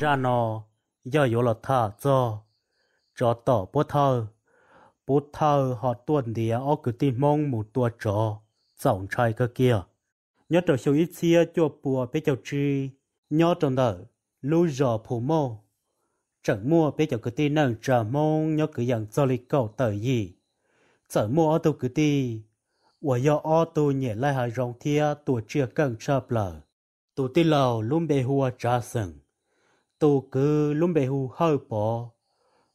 ra nò do yếu là thả cho cho tỏ bố thơ bố thơ họ tuần thì ở cứ tìm mong một tua trò giọng trai cơ kia nhớ trò sâu ít xia cho bùa bé cháu chi nhớ trò nở lưu rò phù mô chẳng mua bé cháu cứ tin nàng trà mong nhớ cứ dạng cho lý cầu tờ gì chẳng mua ở tôi cứ tin 我要阿杜也来下让天，杜这更吃不了，杜的老龙被我扎生。tu cứ luôn bề hù hơi bỏ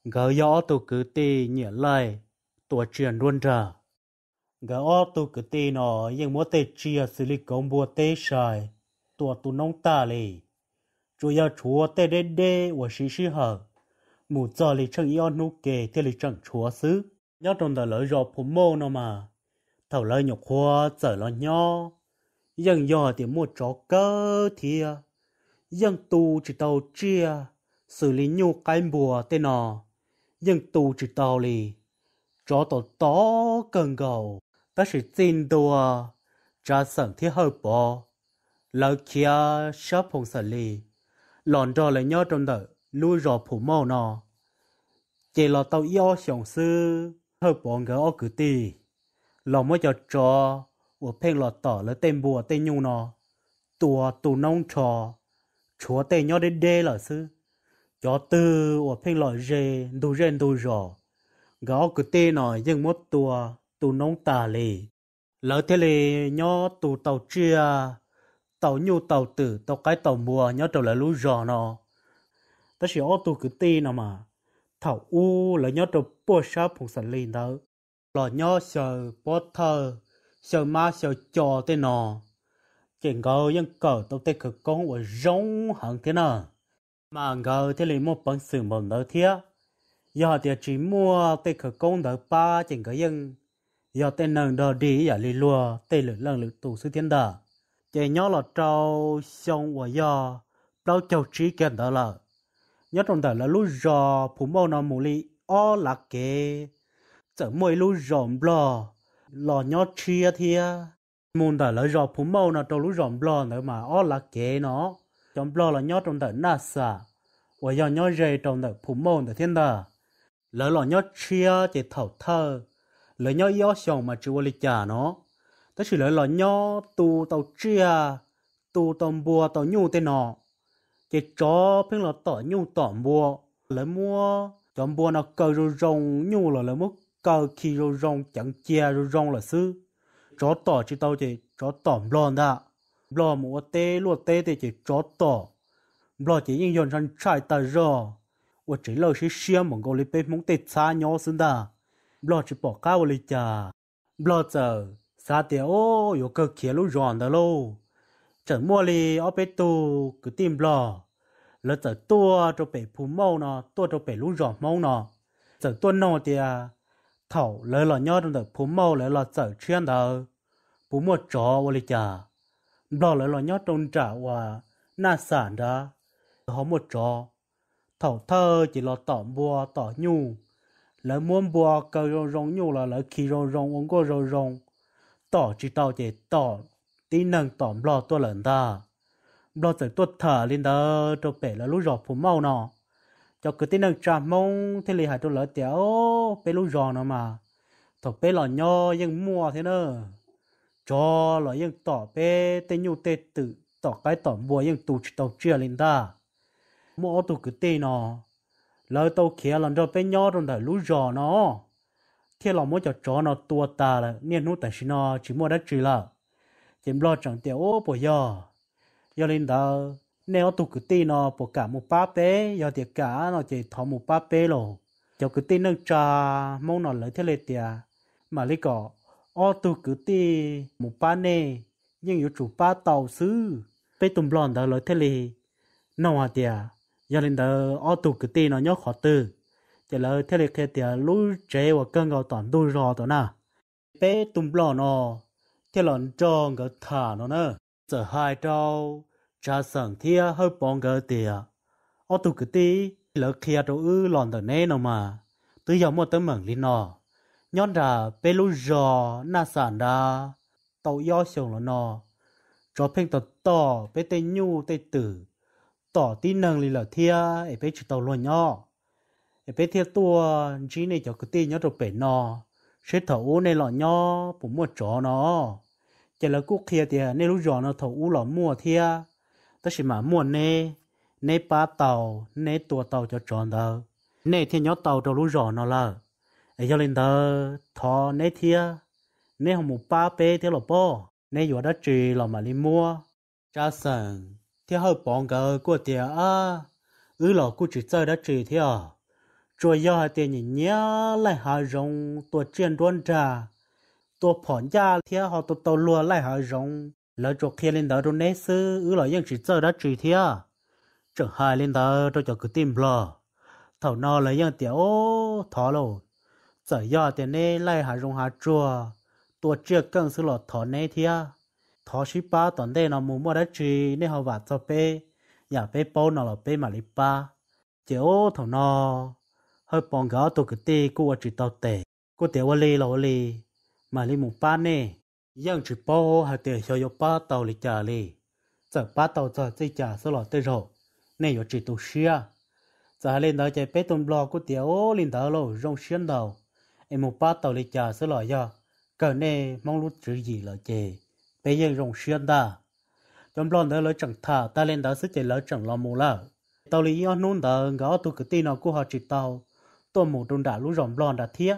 gỡ gió tu cứ tì nhẹ lời tổ truyền luôn trở gỡ ô tu cứ tì nó nhưng muốn tê chia xử lý công bùa tê sài tổ tu nông ta lì chủ yếu chúa tê đê đê và sĩ sĩ hờ mù cho lì chẳng yếu nụ kề tê lì chẳng chúa xứ nhớ trong tờ lời rò phù mô nó mà thầu lời nhục hoa trở lo nhó dân dò thì mua chó cơ thiệt dân tu chỉ tàu chia xử lý nhu cái bùa tên nọ dân tu chỉ tàu lì cho tổ tó cần gầu ta sẽ tin đùa cha sẵn thiết hợp bò lỡ kia sắp hồng sở lì lòn trò lại nhau trong đợi lui rò phủ màu nọ chỉ là tàu yêu sòng sư hợp bò ngỡ ô cử tì lò mới cho trò của phênh lò tỏ lỡ tên bùa tên nhu nọ tùa tù nông trò chúa tê nhau đến đê là sư cho từ ở phên loại rê đủ rên đủ rò gõ cứ tê nọ dừng một tua tù nông tà lì lỡ thế lì nhau tù tàu chia tàu nhu tàu tử tàu cái tàu mùa nhau tàu là lũ rò nó, ta chỉ ô tù cứ tê nó mà thảo u là nhau tàu bùa sáp phùng sản lì đó lọ nhau sờ bó thơ sờ ma sờ trò tê nó chỉ ngờ dân cờ tao tê cực con của rong hàng thế nào mà ngờ thế lấy một bằng sự một nợ thía do thì chỉ mua tê cực công đỡ ba chỉ ngờ dân do tên nâng đờ đi giờ lì lùa tê lử lần lử tù sư thiên đờ chỉ nhớ là trâu xong và do đâu châu trí kiện đỡ lợ nhớ trong đời là lúc giờ phủ mâu nó mù lì o là kê chỉ mồi lúc rộm lò lò nhớ chia thia môn đã lấy rọ phun màu nó trâu lúc rộng bò nữa mà ó là kế nó trong bò là nhót trong tờ nà xà và do nhót rề trong tờ phun màu tờ thiên đà lỡ lọ nhót chia chỉ thầu thơ lỡ nhót yếu sòng mà chịu lịch trả nó tất sự lỡ lọ nhót tu tàu chia tu tàu bùa tàu nhu tên nó chỉ chó phim là tỏ nhu tỏ bùa lỡ mua trong bùa nó cờ rồi rồng nhu là lỡ mua cờ khi rồi rồng chẳng chia rồi rồng là sư chó tỏ chứ tao chỉ chó tỏm lon đã lo mua tê lúa tê thì chỉ chó tỏ lo chỉ yên yon sang chạy ta rò 我只老是羡慕我哩被蒙得差鸟生的，老只报告我哩家，老子啥的哦，有个铁路软的喽，怎么哩阿被多个点了，老子多就被铺毛呢，多就被路软毛呢，怎多弄的啊？thầu lỡ lỡ nhớ trong đời phú mâu lỡ lọ sở chuyên đời phú mua chó vô lì chả đó lỡ lọ nhớ trong trả và na sản đó họ mua chó thầu thơ chỉ lọ tỏ bùa tỏ nhu lỡ muốn bùa cờ rồng rong nhu là lỡ khi rồng rong uống có rồng, rong tỏ chỉ tao chỉ tỏ tí năng tỏ lọ tôi lần ta lọ sở tôi thở lên đó tôi bể là lúc rọt phú mâu nó cho cứ tin được trà mông thế lì hải tôi lỡ tiểu bé lúc giò nó mà thọ bé lò nho nhưng mua thế nữa cho lò nhưng tỏ bé tên nhu tê tự tỏ cái tỏ mua nhưng tụ tàu chia lên ta mua tụ cứ tin nó lỡ tàu kia lần rồi bé nho rồi thở lúc giò nó thế lò mua cho chó nó tua ta là niên nút tại xin nó chỉ mua đất trừ là chỉ lo chẳng tiểu ô bùa giờ giờ lên ta nếu tụ cứ tin nó bỏ cả một ba bé giờ thì cả nó chỉ thọ một ba bé rồi cho cứ tin nâng trà mong nó lấy thế lệ tiệt mà lấy cỏ ô tụ cứ tin một ba nè nhưng yếu chủ ba tàu sư, bé tụm lòn đó lấy thế lệ nó à tiệt giờ lên đó ô tụ cứ tin nó nhớ khó tư, chỉ lấy thế lệ thế tiệt lũ trẻ và cơn gạo toàn đôi rò đó na, bé tụm lòn nó thế lòn tròn cái thả nó nè giờ hai trâu cha sẵn thia hơi bong gờ tìa. Ô tù cứ tí, lỡ kia đồ ư lòn tờ nê nào mà. Tư yếu mua tấm mẩn lý nọ. Nhón ra bê lũ giò na sản ra. Tàu yếu xông lọ nọ. Cho phênh tờ tỏ bê tê nhu tê tử. Tỏ tí nâng lý lỡ thia, ế bê chữ tàu luôn nhọ. Ế bê thia tua, chí này cho cái tí nhó đồ bể nọ. Sẽ thấu này lọ nhọ, bụng mua chó nọ, Chả lỡ cú kia tìa, nê lũ giò nó thấu lọ mua thia tức là mà mua nè, nè ba tàu nè tua tàu cho tròn đó nè thiên nhóc tàu cho lũ rò nó là ấy cho lên đó thọ nè thia nè không một ba bé thế là bo nè vừa đã trì là mà đi mua cha sần thế hơi bọn gờ của tiệt à ứ lò của chỉ chơi đã trì thế cho rồi hai tiền nhìn nhớ lại hà rồng tua chuyên đoan trà tua phỏn gia thế họ tua tàu lùa lại hà rồng lỡ chỗ kia lên đó trong nét sư ứ lỡ dân chỉ chơi đã chỉ thia chẳng hai lên đó tôi cho cứ tìm lờ thầu nó lấy dân tiểu thọ lộ giờ giờ tiền nè lại hà rong hà chua tua chưa cần sư lọ thọ nè thia thọ sĩ ba tuần đây nó mua mua đã chỉ nè họ vặt cho bé nhà bé bao nó là bé mà lý ba tiểu thầu nó hơi bong gạo tôi cứ tê cô chỉ tao tệ cô tiểu lì lò lì mà lì mù ba nè yang chỉ bao hạt tiền cho yo ba tàu lịch trả lì giờ ba tàu giờ chỉ trả số lọ tới rồi này yo chỉ tu xia giờ lên đó chạy bé tuần lo của tiểu lên đó lo rong xuyên đầu em một ba tàu lịch trả số lọ yo cỡ này mong lúc chữ gì là chè bé giờ rong xuyên ta trong lo đó lỡ chẳng thả ta lên đó sức chạy lỡ chẳng lo mù lỡ tàu lý yo nôn đó ngõ tu cái tin nó của họ chỉ tao, tôi một đồn đã lũ rồng lo đã thiết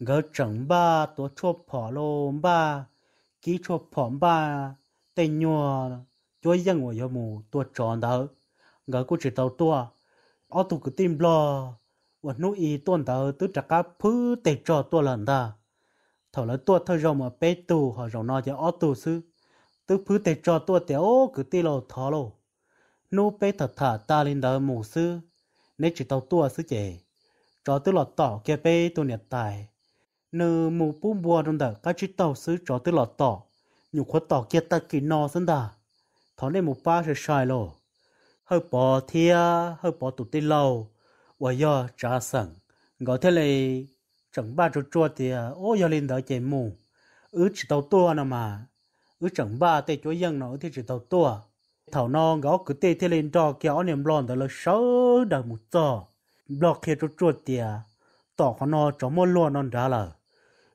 gỡ chẳng ba tôi chua phỏ lô ba kỹ cho phỏng ba tên nhua cho dân của yo mù tua tròn đó ngỡ cũng chỉ tàu tua ở tụ cứ tìm lo và nuôi ý tuần đó tứ trả cá phứ tệ trò tua lần đó thầu là tua thơ rồng mà bé tù họ rồi nói cho ở tụ sư tứ phứ để cho tua tiểu cứ tì lô thọ lô nụ bé thật thả ta lên đó mù sư nên chỉ tàu tua sư chè trò tứ lọt tỏ kia bé tu nhiệt tài nơ mù bùm bùa đông đờ cá chú tàu xứ trò tới lọt tỏ nhục khuất tỏ kia ta kỳ nò sân đà thó nên mù ba sẽ sai lô hơi bỏ thia hơi bỏ tụt tê lâu và do trả sẵn gọi thế này chẳng ba chỗ chua thì ô giờ lên đỡ chạy mù ứ chỉ tàu tua nè mà ứ chẳng ba tê chỗ dân nó thì chỉ tàu tua thảo nò gõ cứ tê thế lên đo kéo niềm lon đó là sáu đầu một giờ lọt kia chỗ chua thì tỏ khó no chỗ mua luôn non đã là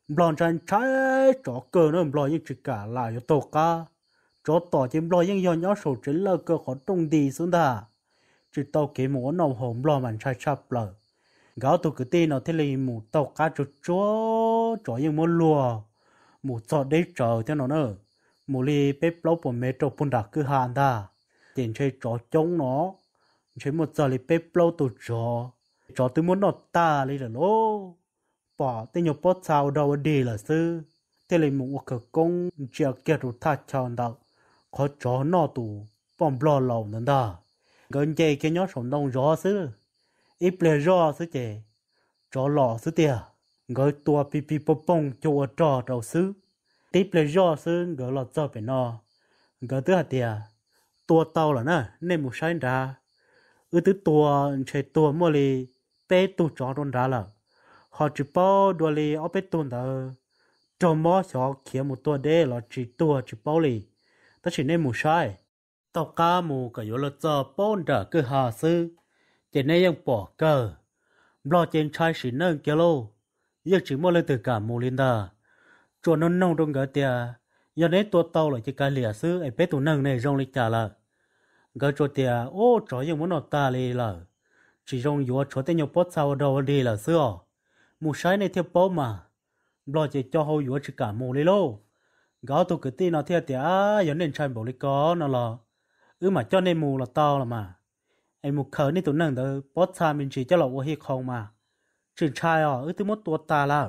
blon chan trái chỗ cơ nó blon những chỉ cả là yếu tố cả chỗ tỏ chỉ blon những do nhỏ sổ chính là cơ khó trung đi xuống ta chỉ tàu kế mũ nó hồn blon mạnh sai sắp lờ gạo tụ cái tên nó thế là mũ tàu cá chỗ chỗ chỗ những mũ lùa mũ cho để chờ cho nó nữa mũ li bếp lâu của mẹ trâu phun đặc cứ hàn ta tiền chơi chỗ chống nó chơi một giờ li bếp lâu tụ chó, chó tôi muốn nó ta lấy được lô bỏ tên nhục bó sao đâu đi là sư thế là ở cửa công chưa kết rồi thà chọn đâu có chó nó tù bom bò lâu nữa đó gần chơi cái nhóm sống đông rõ sư ít lệ rõ sư chè chó lọ sư tiề gỡ tua pi pi bông bông cho ở trò đầu sư tiếp lệ rõ sư gỡ lọ cho phải nó gỡ thứ hạt tiề tua tàu là nè nên một sai ra ư thứ tua chơi tua mua li bé tu chó đôn ra là họ chỉ bao đùa lì ở bên tuần thờ trong mỏ họ kia một tuần đấy là chỉ tua chỉ bao lì ta chỉ nên một sai tao cá mù cả yếu là giờ bốn đỡ cứ hà sư chỉ nên bỏ cơ. lo trên trai chỉ nâng kéo, lô giờ chỉ mua lên từ cả mù lên đờ chùa non nông trong gỡ tiệt, giờ nên tua tàu là chỉ cái lìa sư ai biết tuần nâng này rong lịch trả lời gỡ chùa tiệt, ô trời, giờ muốn nó ta lì lờ chỉ rong yếu chó tên nhau bớt sao đâu đi là sư มูใช้ในเทียบปมาบลอจะจ่อเขาอยู่ว่ากามูเลยโลก็ตัวกตีนอเทียเตียยอนเล่นชายบรกกรนอละอือมาจ้อในมูละตอละมาไอมูเขินี่ตัวนั่งเดอป๊อตชามินชีเจ้าหลอกว่าเฮคองมาชื่นชายออือตัวมดตัวตาละ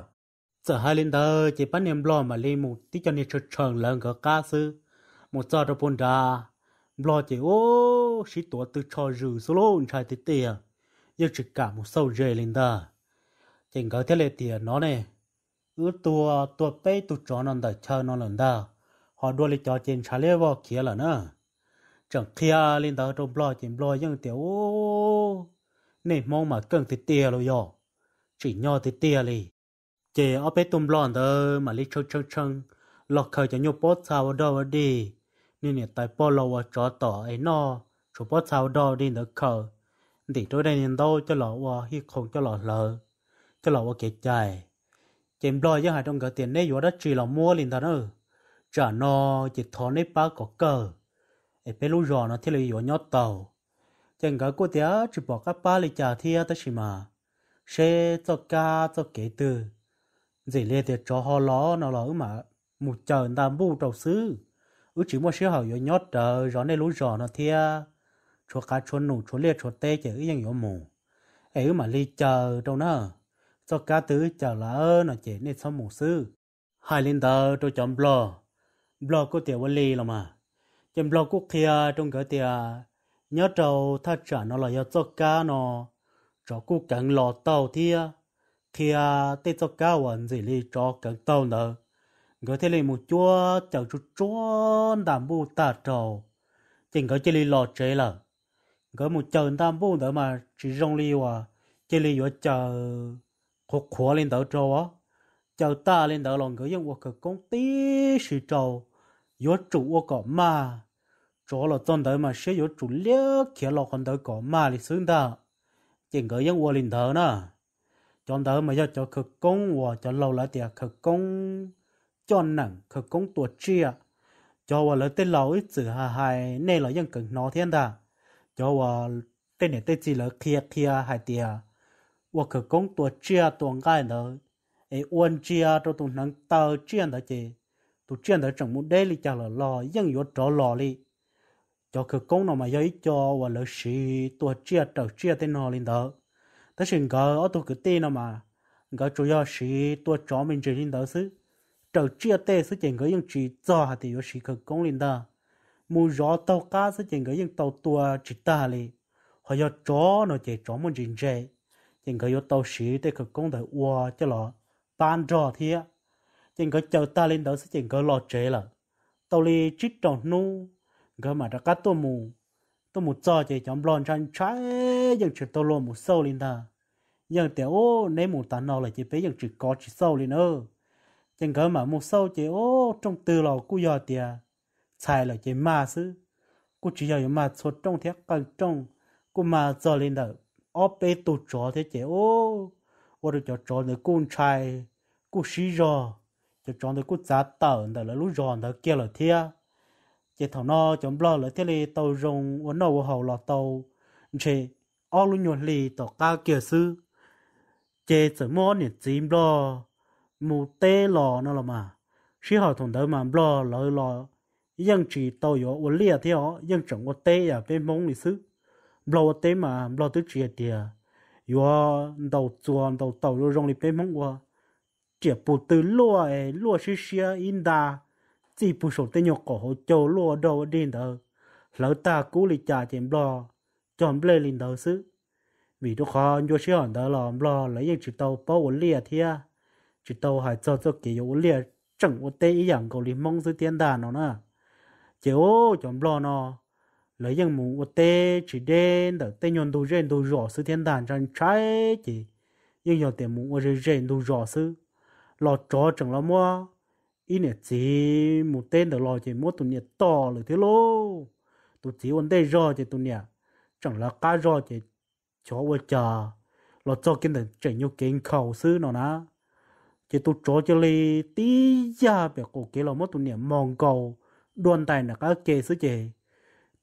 จะให้ลินเดอร์เจ็บปั้นเนียมบลอมาเลยมูที่จาเนชดเชิงเลิงก็กล้าซื้อมูจอดระปนดาบลอเจโอ้ชิตัวตัวชอรูสโลนชายเตียยังจะกามูเศร้าเจลินเดอร์จึงก็เทเลเตียนอนเอือตัวตัวเป้ตุจอนันดาชานนันดาหอดวลิจอจินชาเลวอเขียละนะจังเขียลินดาตรงปลอจินบลอยังเตียวนี่มองมาเกึ่งติเตียลอยอจีนยอติเตียลีเจอเอาไปตุมบลอนเดอร์มาลิชชงชง หลอกเคยจะโยปอสาวดอวดี นี่เนี่ยต่ปอเราวจอต่อไอ้นอชุปอสาวดอดีเดกเคยดีตัวได้ยินโตจะหล่อวะฮิคงจะหล่อเลย cái lò kế chạy chém lo cho hai trong cái tiền này vừa đã chỉ là mua liền ta nữa trả nó chỉ thọ nếp ba có cờ ở bên lúc rồi nó thì là vừa nhót tàu chẳng cái cô tía chỉ bỏ các ba lịch trả thia tới chỉ mà xe cho ca cho kế từ dễ lê thì cho họ ló nó lỡ mà một chờ người ta bu xứ ứ chỉ một xe hậu vừa nhót trời rõ này lúc rồi nó thia cho cá cho nụ cho lê cho tê chỉ ứ dân vừa mù ấy mà ly chờ đâu nữa cho cá tứ chờ là ơ nó chỉ nên xong một sư hai linh tờ tôi chọn blog blog của tiểu quân ly là mà chọn blog của kia trong cái tiệt nhớ trâu tha trả nó là do cho cá nó cho cô cắn lò tàu thia kia tê cho cá vẫn gì li cho cắn tàu nữa người thế là một chúa chào chú chúa đảm bu ta trâu chỉnh gọi chỉ li lò chế là gọi một chờ đảm bu nữa mà chỉ rong li hòa chỉ li vừa chờ có khó lên đầu trâu á cháu ta lên đầu lòng cái dân của công ty sự trâu yếu chủ của cỏ mà chỗ là tôn đời mà sẽ yếu chủ liếc kia là con đời cỏ mà thì xứng ta chỉ người dân của lên đầu nè chọn đời mà cho cho cực công và cho lâu lại tiệt cực công cho nặng cực công tuột chia cho và lấy tên lâu ít sự hà hài nên là dân cần nó thiên ta cho và tên này tên gì là kia kia hài tiệt 我可工作这多爱呢，哎，我这都都能到这样的去，都这样的怎么得里家了咯，应有着落哩，就可工那么要叫我了是多这着这的那里的，但是我我都可对了嘛，我主要是多找名这领导是，着这的是整个用去做还得有时可工领的，木绕到家是整个用到多知道哩，还要找那些找么认真。chính cái yếu tàu sĩ để cái công đời ua cho nó tan trò thì chính cái chờ ta lên đó sẽ chính cái lo chế là tàu li chít tròn nu cái mà ra cắt tôi mù tôi mù cho chỉ chấm lon chân trái nhưng chỉ tôi lo mù sâu lên ta nhưng tiểu ô nếu mù ta nó là chỉ bé nhưng chỉ có chỉ sâu lên ơ chính cái mà mù sâu chỉ ô trong từ lò cú giờ tiệt xài là chỉ ma sứ, cú chỉ giờ mà số trong thiết cần trong cú mà cho lên đầu ở bê tụ chó thế chế ô ô được cho chó nữa con trai cô xí rò cho chó nữa cô giá tờ nữa là lúc rò nữa kia là thia chế thằng nó chấm lo là thế này tàu rồng ở nâu hầu là tàu chế ở lúc nhuận lì tàu ta kia sư chế sở món nhỉ chim lo mù tê lò nó là mà xí hỏi thằng đó mà lo lỡ lò dân chỉ tàu yếu ở lia thế họ dân chẳng có tê à bên mông lịch sử bao tế mà bao tới chuyện thì yo đầu chuồn đầu tàu rồi rong lịp tế mong qua chỉ bù từ lúa ấy lúa xí xía in đà chỉ bù số tiền nhọc cổ hồ châu lúa đầu đến đó lỡ ta cú lì trả tiền bao chọn bê lên đầu xứ vì đó khó yo xí hòn đó là bao lấy những chữ tàu bao uốn lia thia chữ tàu hải cho cho kỳ uốn lia chẳng uốn tế ý dạng lì mong dưới tiền đàn nó nè chỉ ô chọn bao nó lấy dân mù ô tê chỉ đen đỡ tê nhon đồ rèn đồ rõ sư thiên đàn rằng trái chỉ nhưng nhon tiền mù ô rèn rèn đồ rõ sư lò chó chẳng là mua ý nè chỉ một tên đỡ lò chỉ mua tụi nè to là thế lô tụi chỉ vấn đề rõ chỉ tụi nè chẳng là cá rõ chỉ chó ô chờ lò cho kiến đỡ chạy nhiều kiến khẩu sư nó ná chỉ tụi chó cho lì tí ra bẻ cổ kia là mua tụi nè mong cầu đoàn tài nè cá kê sư chỉ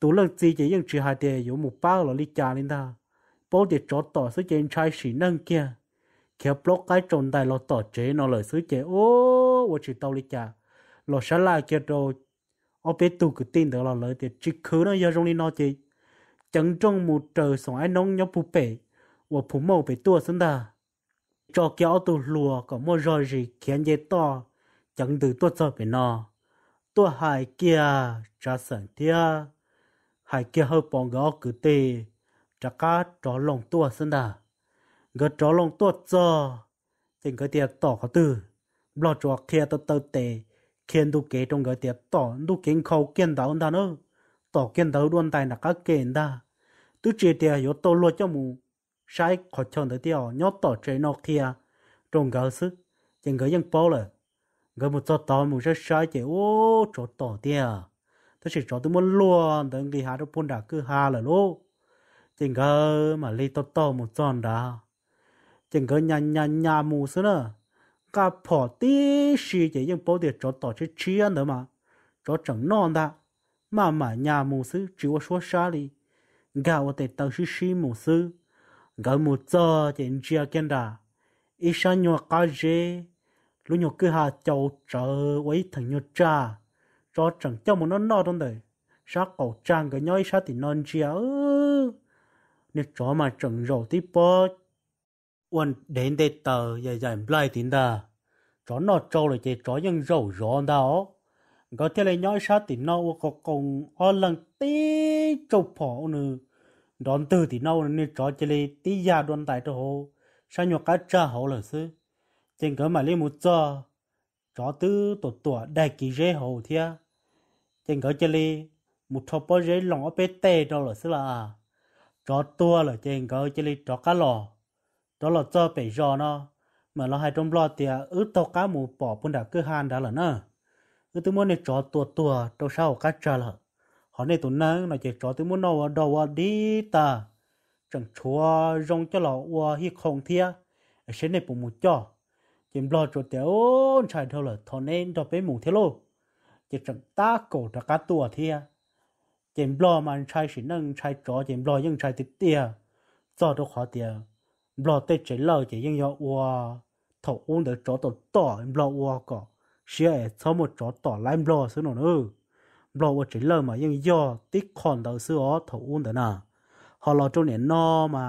tú lần gì chỉ những chỉ hai tiền yếu một bao là lý trả lên ta bố để cho tỏ sứ trên trai xỉ nâng kia kéo block cái trồn tài lo tỏ chế nó lời sứ chế ô ô chỉ tao lý trả lo sáng lại kia đồ ô bé tụ cứ tin được là lời tiền chỉ khứ nó giờ trong đi nó chỉ chẳng trong một trời sống ai nông nhau phụ bể và phụ mẫu bể tua sân ta cho kéo tụ lùa có mua rồi gì khiến dễ to chẳng từ tua sợ bể nó tua hại kia cha sẵn thia hai kia hơi bỏ ngó cứ tê trả cá tró lòng tua sân đà gỡ tró lòng tua cho thì cái tiệt tỏ khó từ lo cho kia tao tao tê, khiến đủ kế trong cái tiệt tỏ đủ kiến khâu kiến đạo đàn ơ tỏ kiến đạo luôn tài là cá kiến đà tôi chỉ tiệt yếu tao lo cho mù sai khó chọn tới tiệt nhót tỏ chế nó kia trong cái sức thì cái dân bao là gỡ một cho tao mù sẽ sai chế ô chỗ tỏ tiệt thế chỉ cho tôi muốn luôn đừng đi hà đâu buôn đã cứ hà là lô chừng cơ mà lấy to to một tròn đó chừng cơ nhà nhà nhà mù xứ nữa cả bỏ tí xì chỉ những bố để cho tỏ chứ chi ăn mà cho chẳng non đã mà mà nhà mù xứ chỉ có số xa đi gạo để tao xí xí mù xứ gạo mù cho chỉ chia kiên đó，ít sao nhọ cá dê lúc nhọ cứ hà chầu chờ với thằng nhọ cha cho chẳng cho một nó no trong đời sa cổ trang cái nhói sa thì non chia ơ nên cho mà chẳng rồi tí bơ quan đến đây tờ dài dài lại tính ta chó nó trâu là chỉ chó những rầu rõ đó có thể là nhói sa thì nó có còn ở lần tí trâu phỏ nữa đón từ thì nó nên chó chỉ là tí già đoan tại cho hồ sa nhọ cá cha hậu là sư trên cỡ mà lấy một cho chó tư tổ tổ đại kỳ rễ hồ thia trên cái chơi li một thọ bao rễ lòng ở bên tê đâu là xí là à. chó tua là trên cái chơi li chó cá lò đó là cho bể giò nó mà nó hay trong lò tiệt ứ tàu cá mù bỏ bún đảo cứ han đã là nó ứ tư muốn này chó tua tua đâu sao cá chờ là họ này tụi nâng là chỉ chó tư muốn nó đầu đi ta chẳng chúa rong cho lò ua hi không thia sẽ này bụng một cho กิมบลอจุดเดียวชายเท่าเลยทอนเองดอกไปหมู่เทโลจะจังตาโกตะกาตัวเทียกิมบลอมันชายสินังชายจอกิมบลอยังชายติดเตียจอดขาเตียบลอเตจเล่าจะยังยอวัวทอุ้นเดจอตต่อบลอวัวก็เสียเอชมดจอต่อไล่บลอสนนเออบลอวัวจเล่ามายังยอติดคอนเดือซื้ออทอุ้นเดน่ะฮอลโาจูเนียนอมา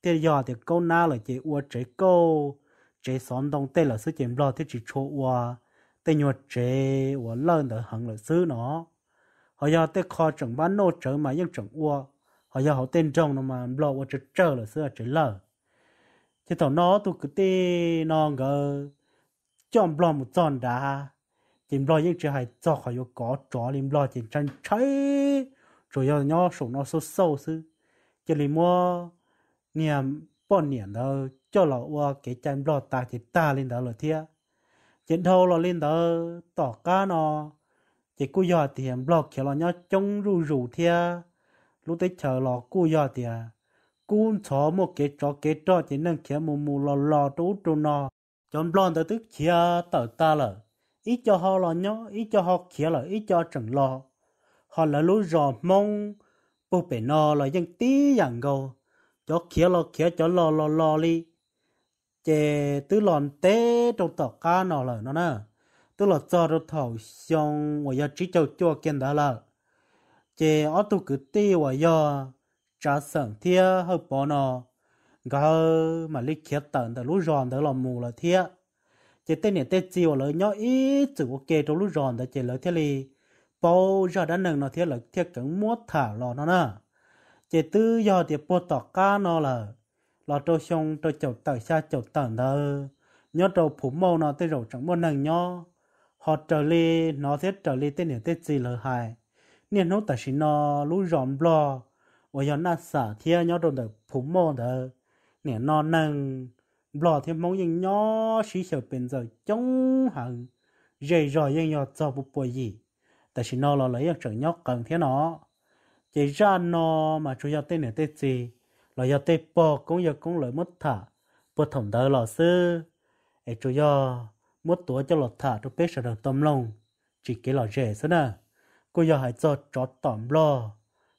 เตียยอเตียก้าหน้าเลยเจะอวดใจก้ chế xóm đông tê là sư chém lo thế chỉ chỗ qua tê nhuột chế và lợn đỡ hằng là sư nó họ giờ tê kho chẳng bán nô trở mà nhưng chẳng qua họ giờ họ tên trong nó mà lo và trở trở là sư chỉ lờ thế thằng nó tụ cứ tê nó ngờ chọn lo một tròn đá chém lo nhưng chỉ hay cho họ yêu có chó liếm lo chém chân cháy rồi giờ nhỏ sổ nó sâu sâu sư chỉ liếm mua niệm bọn niệm đâu cho lọ qua cái chân lọt ta chỉ ta lên đó rồi thia chiến thâu lọ lên đó tỏ cá nó chỉ cú giò thì em lọt kiểu lọ nhá trông rù rù thia lúc tới chờ lọ cú giò thì à, cú chó một cái cho cái chó chỉ nâng kiểu mù mù lọ lọ trú trú nó chọn lọ tới tức chia tở ta lợ ít cho họ lọ nhá ít cho họ kiểu lọ ít cho chẳng lọ họ là lũ rò mông bố bể nó là dân tí dạng gầu cho kia lo kia cho lo lo lo li chế tư lòn tế trong tờ cá nọ là nó nè tư là cho trong thầu xong và giờ chỉ cho cho kiến đó là chế ở tu cứ ti và giờ trả sẵn thia hợp bỏ nọ gỡ mà lý khía tận từ lũ giòn từ lòng mù là thia chế tên này tên chiều là nhỏ ít chữ ok trong lũ giòn từ chế lời thế li bao giờ đã nâng nó thia là thia cứng muốt thả lò nó nè chế tư giờ thì bỏ tọt cá nó là lo cho xong cho chậu tờ xa chậu tờ nơ nhớ trâu phủ mâu nó tới rổ chẳng muốn nâng nhó họ trở lê nó sẽ trở lê tên hiểu tên gì lỡ hại nên nó ta chỉ nó lũ rộn bò và giờ nó xả thia nhớ trâu được phủ mâu đó nè nó nâng bò thì mong nhìn nhó xí sợ bên giờ chống hẳn dây rồi nhưng nhớ cho bộ bụi gì ta chỉ nó là lấy chẳng nhó cần thế nó chỉ ra nó mà chú cho tên hiểu tên gì là giờ tê bò cũng giờ cũng lợi mất thả bò thổng đỡ lò sư ấy chú giờ mất tuổi cho lò thả cho biết sợ đầu tâm lòng chỉ cái lò rẻ xí nè cô giờ hãy cho chó tỏm lo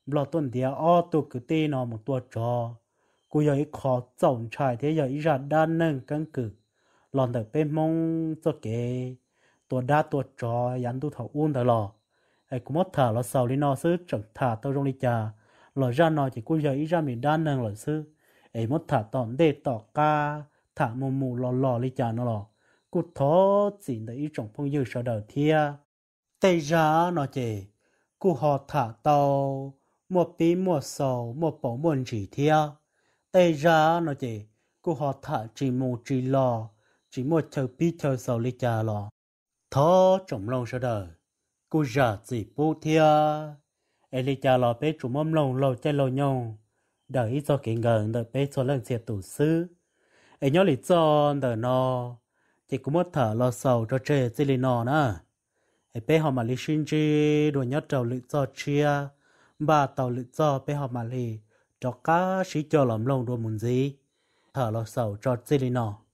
lo tuần địa o tu cứ tê nó một tua chó cô giờ ít khó trọng trải thế giờ ít ra đan nâng căng cử lòn được bên mong cho cái tua đa tua chó yắn tu thảo uôn đỡ lò ấy cũng mất thả lò sau đi nó sư chẳng thả tao trong đi chà lo ra nó chỉ cú giờ ít ra mình đan năng lò sư ấy mất thả tòn đê tỏ ca thả mù mù lò lò li chả nó lò cú thó chỉ để ít trồng phong dư sợ đầu thia tây ra nó chỉ cú họ thả tàu một bí một sầu một bộ môn chỉ thia tây ra nó chỉ cú họ thả chỉ mù chỉ lò chỉ một chờ bí chờ sầu li chả lò thó trồng lâu sợ đời cú giả chỉ bù thia Elijah lo bé chủ mâm lồng lo chơi lo nhông đợi cho kỳ ngờ đợi bé cho lần xe tủ sư ấy nhớ lý cho đợi nó chỉ cũng mất thở lo sầu cho trẻ chỉ lý nó nữa ấy bé họ mà lý xin chi đồ nhớ trầu lý cho chia bà tàu lý cho bé họ mà lý cho cá sĩ cho làm lông đồ muốn gì thở lo sầu cho chỉ lý nó